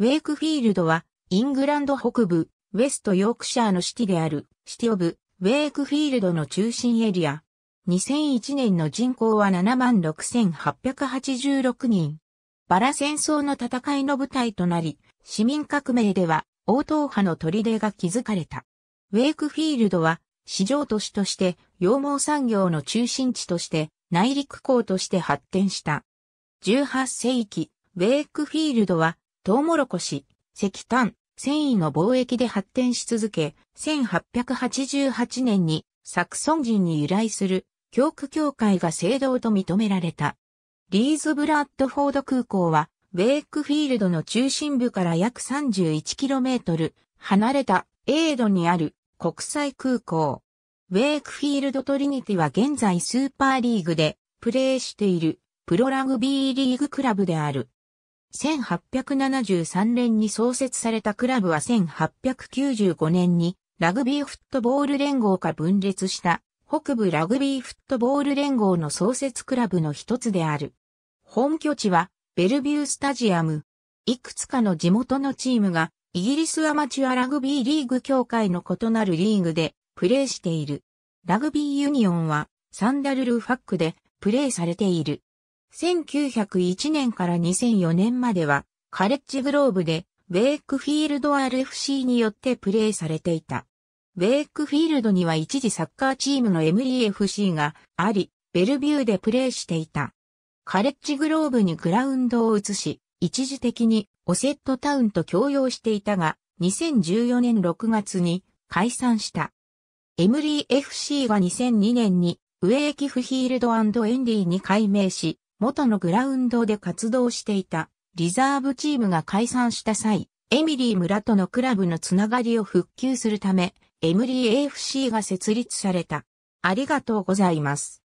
ウェイクフィールドは、イングランド北部、ウェストヨークシャーのシティである、シティオブ、ウェイクフィールドの中心エリア。2001年の人口は76,886人。バラ戦争の戦いの舞台となり、市民革命では、応答派の砦が築かれた。ウェイクフィールドは、市場都市として、羊毛産業の中心地として、内陸港として発展した。18世紀、ウェイクフィールドはトウモロコシ、石炭、繊維の貿易で発展し続け、1888年にサクソン人に由来する教区協会が制度と認められた。リーズブラッドフォード空港は、ウェイクフィールドの中心部から約 31km 離れたエイドにある国際空港。ウェイクフィールドトリニティは現在スーパーリーグでプレーしているプロラグビーリーグクラブである。1873年に創設されたクラブは1895年にラグビーフットボール連合か分裂した北部ラグビーフットボール連合の創設クラブの一つである。本拠地はベルビュースタジアム。いくつかの地元のチームがイギリスアマチュアラグビーリーグ協会の異なるリーグでプレーしている。ラグビーユニオンはサンダルルファックでプレーされている。1901年から2004年までは、カレッジグローブで、ウェイクフィールド RFC によってプレーされていた。ウェイクフィールドには一時サッカーチームの MDFC があり、ベルビューでプレーしていた。カレッジグローブにグラウンドを移し、一時的にオセットタウンと共用していたが、2014年6月に解散した。エムリー FC が2002年にウェイキフヒールドエンディに改名し、元のグラウンドで活動していたリザーブチームが解散した際、エミリー村とのクラブのつながりを復旧するため、エムリー AFC が設立された。ありがとうございます。